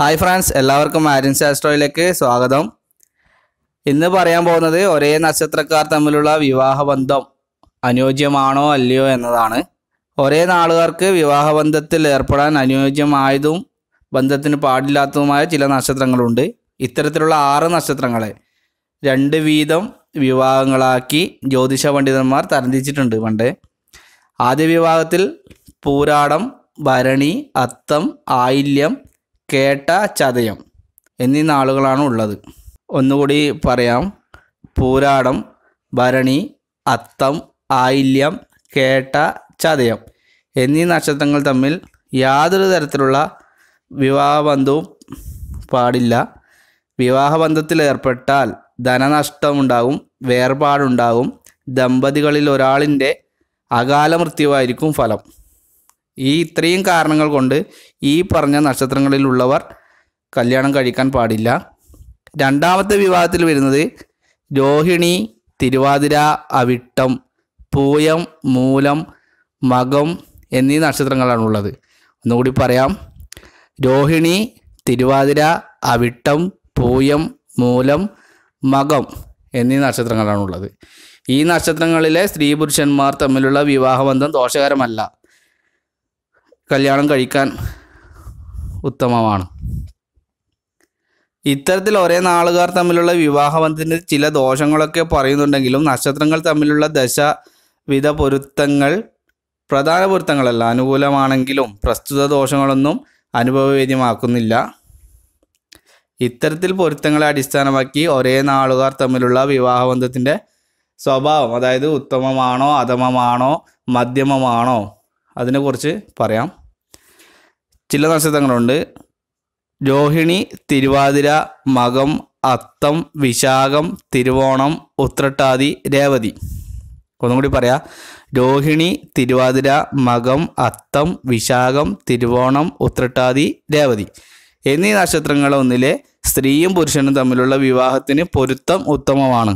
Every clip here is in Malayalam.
ഹായ് ഫ്രണ്ട്സ് എല്ലാവർക്കും ആര്യൻസ് ആസ്ട്രോയിലേക്ക് സ്വാഗതം ഇന്ന് പറയാൻ പോകുന്നത് ഒരേ നക്ഷത്രക്കാർ തമ്മിലുള്ള വിവാഹബന്ധം അനുയോജ്യമാണോ അല്ലയോ എന്നതാണ് ഒരേ നാളുകാർക്ക് വിവാഹബന്ധത്തിൽ ഏർപ്പെടാൻ അനുയോജ്യമായതും ബന്ധത്തിന് പാടില്ലാത്തതുമായ ചില നക്ഷത്രങ്ങളുണ്ട് ഇത്തരത്തിലുള്ള ആറ് നക്ഷത്രങ്ങളെ രണ്ട് വീതം വിവാഹങ്ങളാക്കി ജ്യോതിഷ പണ്ഡിതന്മാർ തരംതിരിച്ചിട്ടുണ്ട് പണ്ട് ആദ്യ വിവാഹത്തിൽ പൂരാടം ഭരണി അത്തം ആയില്യം കേട്ട ചതയം എന്നീ നാളുകളാണ് ഉള്ളത് ഒന്നുകൂടി പറയാം പൂരാടം ഭരണി അത്തം ആയില്യം കേട്ട ചതയം എന്നീ നക്ഷത്രങ്ങൾ തമ്മിൽ യാതൊരു തരത്തിലുള്ള വിവാഹബന്ധവും പാടില്ല വിവാഹബന്ധത്തിൽ ഏർപ്പെട്ടാൽ ധനനഷ്ടമുണ്ടാകും വേർപാടുണ്ടാകും ദമ്പതികളിൽ ഒരാളിൻ്റെ അകാല മൃത്യുവായിരിക്കും ഫലം ഈ ഇത്രയും കാരണങ്ങൾ കൊണ്ട് ഈ പറഞ്ഞ നക്ഷത്രങ്ങളിലുള്ളവർ കല്യാണം കഴിക്കാൻ പാടില്ല രണ്ടാമത്തെ വിവാഹത്തിൽ വരുന്നത് രോഹിണി തിരുവാതിര അവിട്ടം പൂയം മൂലം മകം എന്നീ നക്ഷത്രങ്ങളാണുള്ളത് ഒന്നുകൂടി പറയാം രോഹിണി തിരുവാതിര അവിട്ടം പൂയം മൂലം മകം എന്നീ നക്ഷത്രങ്ങളാണുള്ളത് ഈ നക്ഷത്രങ്ങളിലെ സ്ത്രീ പുരുഷന്മാർ തമ്മിലുള്ള വിവാഹബന്ധം ദോഷകരമല്ല കല്യാണം കഴിക്കാൻ ഉത്തമമാണ് ഇത്തരത്തിൽ ഒരേ നാളുകാർ തമ്മിലുള്ള വിവാഹബന്ധത്തിൻ്റെ ചില ദോഷങ്ങളൊക്കെ പറയുന്നുണ്ടെങ്കിലും നക്ഷത്രങ്ങൾ തമ്മിലുള്ള ദശവിധ പൊരുത്തങ്ങൾ പ്രധാന പൊരുത്തങ്ങളല്ല അനുകൂലമാണെങ്കിലും പ്രസ്തുത ദോഷങ്ങളൊന്നും അനുഭവവേദ്യമാക്കുന്നില്ല ഇത്തരത്തിൽ പൊരുത്തങ്ങളെ അടിസ്ഥാനമാക്കി ഒരേ നാളുകാർ തമ്മിലുള്ള വിവാഹബന്ധത്തിൻ്റെ സ്വഭാവം അതായത് ഉത്തമമാണോ അധമമാണോ മധ്യമമാണോ അതിനെക്കുറിച്ച് പറയാം ചില നക്ഷത്രങ്ങളുണ്ട് രോഹിണി തിരുവാതിര മകം അത്തം വിശാഖം തിരുവോണം ഉത്രട്ടാതി രേവതി ഒന്നും കൂടി പറയാം രോഹിണി തിരുവാതിര മകം അത്തം വിശാഖം തിരുവോണം ഉത്രട്ടാതി രേവതി എന്നീ നക്ഷത്രങ്ങളൊന്നിലെ സ്ത്രീയും പുരുഷനും തമ്മിലുള്ള വിവാഹത്തിന് പൊരുത്തം ഉത്തമമാണ്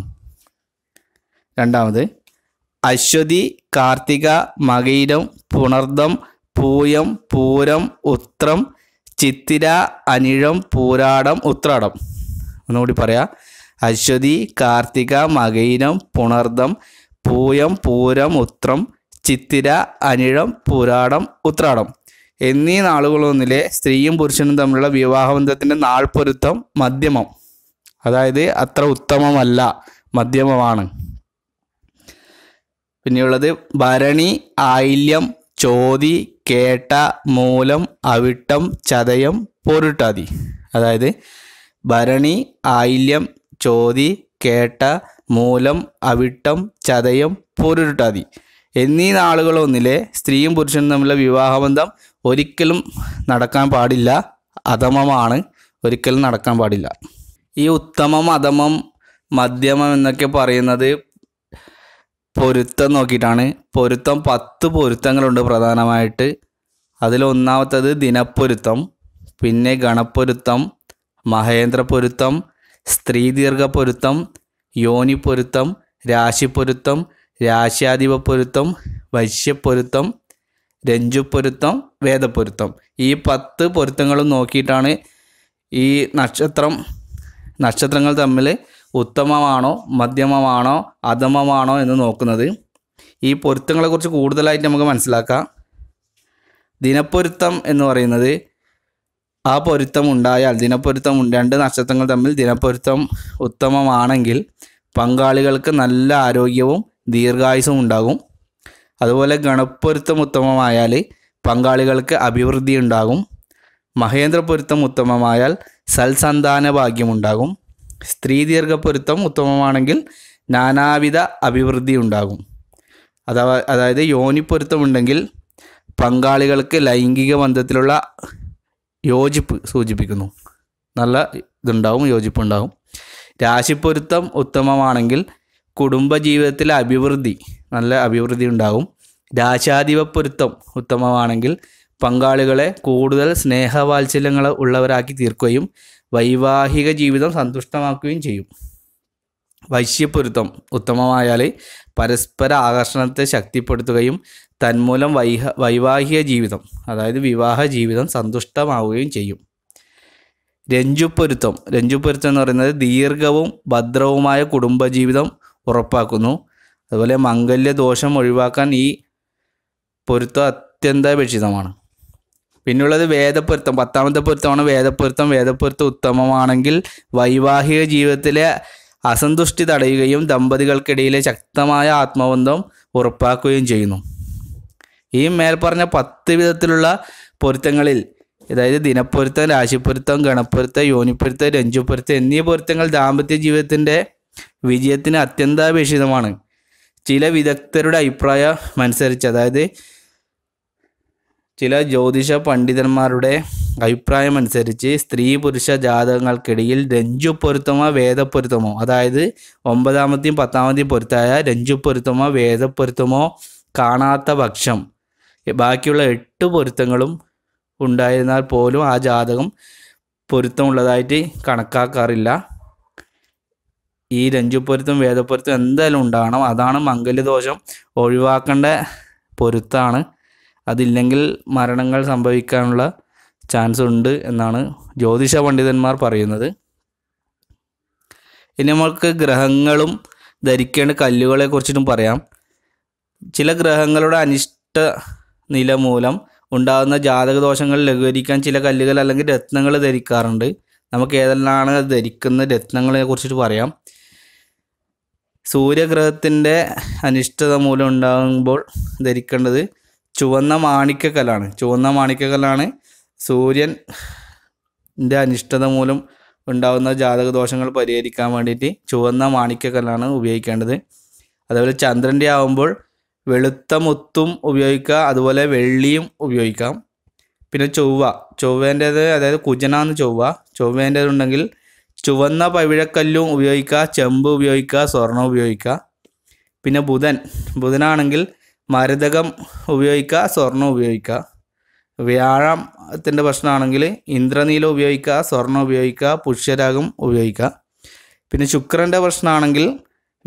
രണ്ടാമത് അശ്വതി കാർത്തിക മകയിരം പുണർദം പൂയം പൂരം ഉത്രം ചിത്തിര അനിഴം പൂരാടം ഉത്രാടം ഒന്നുകൂടി പറയാം അശ്വതി കാർത്തിക മകയിരം പുണർദം പൂയം പൂരം ഉത്രം ചിത്തിര അനിഴം പൂരാടം ഉത്രാടം എന്നീ നാളുകളൊന്നിലെ സ്ത്രീയും പുരുഷനും തമ്മിലുള്ള വിവാഹബന്ധത്തിൻ്റെ പൊരുത്തം മധ്യമം അതായത് അത്ര ഉത്തമമല്ല മധ്യമമാണ് പിന്നെയുള്ളത് ഭരണി ആയില്യം ചോതി കേട്ട മൂലം അവിട്ടം ചതയം പൊരുട്ടാതി അതായത് ഭരണി ആയില്യം ചോതി കേട്ട മൂലം അവിട്ടം ചതയം പൊരുട്ടാതി എന്നീ നാളുകളൊന്നിലെ സ്ത്രീയും പുരുഷനും തമ്മിലുള്ള വിവാഹബന്ധം ഒരിക്കലും നടക്കാൻ പാടില്ല അധമമാണ് ഒരിക്കലും നടക്കാൻ പാടില്ല ഈ ഉത്തമം അധമം മധ്യമം എന്നൊക്കെ പറയുന്നത് പൊരുത്തം നോക്കിയിട്ടാണ് പൊരുത്തം പത്ത് പൊരുത്തങ്ങളുണ്ട് പ്രധാനമായിട്ട് അതിലൊന്നാമത്തത് ദിനപ്പൊരുത്തം പിന്നെ ഗണപ്പൊരുത്തം മഹേന്ദ്രപ്പൊരുത്തം സ്ത്രീദീർഘപ്പൊരുത്തം യോനിപ്പൊരുത്തം രാശിപ്പൊരുത്തം പൊരുത്തം വശ്യപ്പൊരുത്തം രഞ്ജുപ്പൊരുത്തം വേദപ്പൊരുത്തം ഈ പത്ത് പൊരുത്തങ്ങളും നോക്കിയിട്ടാണ് ഈ നക്ഷത്രം നക്ഷത്രങ്ങൾ തമ്മിൽ ഉത്തമമാണോ മധ്യമമാണോ അധമമാണോ എന്ന് നോക്കുന്നത് ഈ പൊരുത്തങ്ങളെക്കുറിച്ച് കൂടുതലായിട്ട് നമുക്ക് മനസ്സിലാക്കാം ദിനപ്പൊരുത്തം എന്ന് പറയുന്നത് ആ പൊരുത്തം ഉണ്ടായാൽ ദിനപ്പൊരുത്തം രണ്ട് നക്ഷത്രങ്ങൾ തമ്മിൽ ദിനപ്പൊരുത്തം ഉത്തമമാണെങ്കിൽ പങ്കാളികൾക്ക് നല്ല ആരോഗ്യവും ദീർഘായുസവും ഉണ്ടാകും അതുപോലെ ഗണപ്പൊരുത്തം ഉത്തമമായാൽ പങ്കാളികൾക്ക് അഭിവൃദ്ധി ഉണ്ടാകും മഹേന്ദ്രപൊരുത്തം ഉത്തമമായാൽ സൽസന്താന ഭാഗ്യമുണ്ടാകും സ്ത്രീ ദീർഘപൊരുത്തം ഉത്തമമാണെങ്കിൽ നാനാവിധ അഭിവൃദ്ധി ഉണ്ടാകും അഥവാ അതായത് യോനിപ്പൊരുത്തമുണ്ടെങ്കിൽ പങ്കാളികൾക്ക് ലൈംഗിക ബന്ധത്തിലുള്ള യോജിപ്പ് സൂചിപ്പിക്കുന്നു നല്ല ഇതുണ്ടാവും യോജിപ്പുണ്ടാകും രാശിപ്പൊരുത്തം ഉത്തമമാണെങ്കിൽ കുടുംബജീവിതത്തിലെ അഭിവൃദ്ധി നല്ല അഭിവൃദ്ധി ഉണ്ടാകും രാശാധിപ പൊരുത്തം ഉത്തമമാണെങ്കിൽ പങ്കാളികളെ കൂടുതൽ സ്നേഹവാത്സല്യങ്ങൾ ഉള്ളവരാക്കി തീർക്കുകയും വൈവാഹിക ജീവിതം സന്തുഷ്ടമാക്കുകയും ചെയ്യും വശ്യപ്പൊരുത്തം ഉത്തമമായാൽ പരസ്പര ആകർഷണത്തെ ശക്തിപ്പെടുത്തുകയും തന്മൂലം വൈഹ വൈവാഹിക ജീവിതം അതായത് വിവാഹ ജീവിതം സന്തുഷ്ടമാവുകയും ചെയ്യും രഞ്ജുപ്പൊരുത്തം രഞ്ജുപ്പൊരുത്തം എന്ന് പറയുന്നത് ദീർഘവും ഭദ്രവുമായ കുടുംബജീവിതം ഉറപ്പാക്കുന്നു അതുപോലെ മംഗല്യ ദോഷം ഒഴിവാക്കാൻ ഈ പൊരുത്തം അത്യന്താപേക്ഷിതമാണ് പിന്നുള്ളത് വേദപൊരുത്തം പത്താമത്തെ പൊരുത്തമാണ് വേദപൊരുത്തം വേദപൊരുത്തം ഉത്തമമാണെങ്കിൽ വൈവാഹിക ജീവിതത്തിലെ അസന്തുഷ്ടി തടയുകയും ദമ്പതികൾക്കിടയിലെ ശക്തമായ ആത്മബന്ധം ഉറപ്പാക്കുകയും ചെയ്യുന്നു ഈ മേൽപ്പറഞ്ഞ പത്ത് വിധത്തിലുള്ള പൊരുത്തങ്ങളിൽ അതായത് ദിനപ്പൊരുത്തം രാശിപ്പൊരുത്തം ഗണപ്പൊരുത്തം യോനിപ്പൊരുത്തം രഞ്ജുപ്പൊരുത്തം എന്നീ പൊരുത്തങ്ങൾ ദാമ്പത്യ ജീവിതത്തിൻ്റെ വിജയത്തിന് അത്യന്താപേക്ഷിതമാണ് ചില വിദഗ്ധരുടെ അഭിപ്രായം അനുസരിച്ച് അതായത് ചില ജ്യോതിഷ പണ്ഡിതന്മാരുടെ അഭിപ്രായമനുസരിച്ച് സ്ത്രീ പുരുഷ ജാതകങ്ങൾക്കിടയിൽ രഞ്ജു പൊരുത്തമോ വേദപ്പൊരുത്തമോ അതായത് ഒമ്പതാമത്തെയും പത്താമത്തെയും പൊരുത്തായ രഞ്ജു പൊരുത്തമോ വേദപ്പൊരുത്തമോ കാണാത്ത പക്ഷം ബാക്കിയുള്ള എട്ട് പൊരുത്തങ്ങളും ഉണ്ടായിരുന്നാൽ പോലും ആ ജാതകം പൊരുത്തമുള്ളതായിട്ട് കണക്കാക്കാറില്ല ഈ രഞ്ജുപ്പൊരുത്തും വേദപ്പൊരുത്തും എന്തായാലും ഉണ്ടാകണം അതാണ് മംഗല്യദോഷം ഒഴിവാക്കേണ്ട പൊരുത്താണ് അതില്ലെങ്കിൽ മരണങ്ങൾ സംഭവിക്കാനുള്ള ചാൻസ് ഉണ്ട് എന്നാണ് ജ്യോതിഷ പണ്ഡിതന്മാർ പറയുന്നത് ഇനി നമുക്ക് ഗ്രഹങ്ങളും ധരിക്കേണ്ട കല്ലുകളെ കുറിച്ചിട്ടും പറയാം ചില ഗ്രഹങ്ങളുടെ അനിഷ്ട നില മൂലം ഉണ്ടാകുന്ന ജാതകദോഷങ്ങൾ ലഘൂകരിക്കാൻ ചില കല്ലുകൾ അല്ലെങ്കിൽ രത്നങ്ങൾ ധരിക്കാറുണ്ട് നമുക്ക് ഏതെല്ലാമാണ് ധരിക്കുന്ന രത്നങ്ങളെ കുറിച്ചിട്ട് പറയാം സൂര്യഗ്രഹത്തിൻ്റെ അനിഷ്ടത മൂലം ഉണ്ടാകുമ്പോൾ ധരിക്കേണ്ടത് ചുവന്ന മാണിക്കക്കല്ലാണ് ചുവന്ന മാണിക്കക്കല്ലാണ് സൂര്യൻ ൻ്റെ അനിഷ്ടത മൂലം ഉണ്ടാകുന്ന ജാതക ദോഷങ്ങൾ പരിഹരിക്കാൻ വേണ്ടിയിട്ട് ചുവന്ന മാണിക്കക്കല്ലാണ് ഉപയോഗിക്കേണ്ടത് അതേപോലെ ചന്ദ്രൻ്റെ ആകുമ്പോൾ വെളുത്ത മുത്തും ഉപയോഗിക്കുക അതുപോലെ വെള്ളിയും ഉപയോഗിക്കാം പിന്നെ ചൊവ്വ ചൊവ്വേൻ്റേത് അതായത് കുജനാന്ന് ചൊവ്വ ഉണ്ടെങ്കിൽ ചുവന്ന പവിഴക്കല്ലും ഉപയോഗിക്കുക ചെമ്പ് ഉപയോഗിക്കുക സ്വർണം ഉപയോഗിക്കുക പിന്നെ ബുധൻ ബുധനാണെങ്കിൽ മരുതകം ഉപയോഗിക്കുക സ്വർണം ഉപയോഗിക്കുക വ്യാഴത്തിൻ്റെ പ്രശ്നമാണെങ്കിൽ ഇന്ദ്രനീലം ഉപയോഗിക്കുക സ്വർണം ഉപയോഗിക്കുക പുഷ്യരാഗം ഉപയോഗിക്കുക പിന്നെ ശുക്രൻ്റെ പ്രശ്നമാണെങ്കിൽ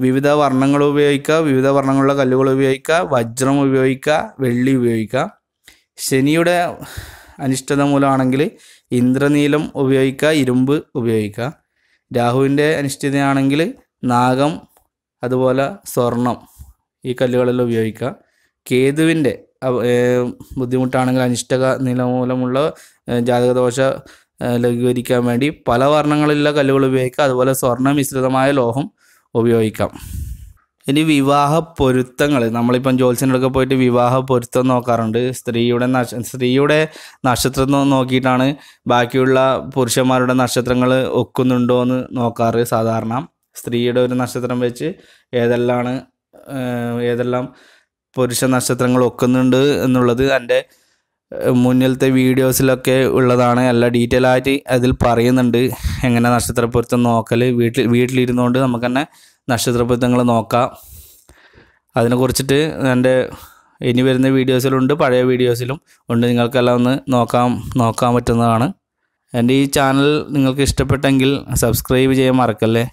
വിവിധ വർണ്ണങ്ങൾ ഉപയോഗിക്കുക വിവിധ വർണ്ണങ്ങളുള്ള കല്ലുകൾ ഉപയോഗിക്കുക വജ്രം ഉപയോഗിക്കുക വെള്ളി ഉപയോഗിക്കുക ശനിയുടെ അനിഷ്ടത മൂലമാണെങ്കിൽ ഇന്ദ്രനീലം ഉപയോഗിക്കുക ഇരുമ്പ് ഉപയോഗിക്കുക രാഹുവിൻ്റെ അനിഷ്ടതയാണെങ്കിൽ നാഗം അതുപോലെ സ്വർണം ഈ കല്ലുകളെല്ലാം ഉപയോഗിക്കുക കേതുവിൻ്റെ ബുദ്ധിമുട്ടാണെങ്കിൽ അനിഷ്ട നിലമൂലമുള്ള ജാതകദോഷ ലഘൂകരിക്കാൻ വേണ്ടി പല വർണ്ണങ്ങളിലുള്ള കല്ലുകൾ ഉപയോഗിക്കാം അതുപോലെ സ്വർണ്ണ മിശ്രിതമായ ലോഹം ഉപയോഗിക്കാം ഇനി വിവാഹ പൊരുത്തങ്ങൾ നമ്മളിപ്പം ജോത്സ്യനടുക്കെ പോയിട്ട് വിവാഹ പൊരുത്തം നോക്കാറുണ്ട് സ്ത്രീയുടെ നക്ഷ സ്ത്രീയുടെ നക്ഷത്രം നോക്കിയിട്ടാണ് ബാക്കിയുള്ള പുരുഷന്മാരുടെ നക്ഷത്രങ്ങൾ ഒക്കുന്നുണ്ടോ എന്ന് നോക്കാറ് സാധാരണ സ്ത്രീയുടെ ഒരു നക്ഷത്രം വെച്ച് ഏതെല്ലാം ഏതെല്ലാം പുരുഷ നക്ഷത്രങ്ങൾ ഒക്കുന്നുണ്ട് എന്നുള്ളത് എൻ്റെ മുന്നിലത്തെ വീഡിയോസിലൊക്കെ ഉള്ളതാണ് എല്ലാ ഡീറ്റെയിൽ ആയിട്ട് അതിൽ പറയുന്നുണ്ട് എങ്ങനെ പൊരുത്തം നോക്കൽ വീട്ടിൽ വീട്ടിലിരുന്നുകൊണ്ട് നമുക്ക് തന്നെ പൊരുത്തങ്ങൾ നോക്കാം അതിനെക്കുറിച്ചിട്ട് എൻ്റെ ഇനി വരുന്ന വീഡിയോസിലുണ്ട് പഴയ വീഡിയോസിലും ഉണ്ട് നിങ്ങൾക്കെല്ലാം ഒന്ന് നോക്കാം നോക്കാൻ പറ്റുന്നതാണ് എൻ്റെ ഈ ചാനൽ നിങ്ങൾക്ക് ഇഷ്ടപ്പെട്ടെങ്കിൽ സബ്സ്ക്രൈബ് ചെയ്യാൻ മറക്കല്ലേ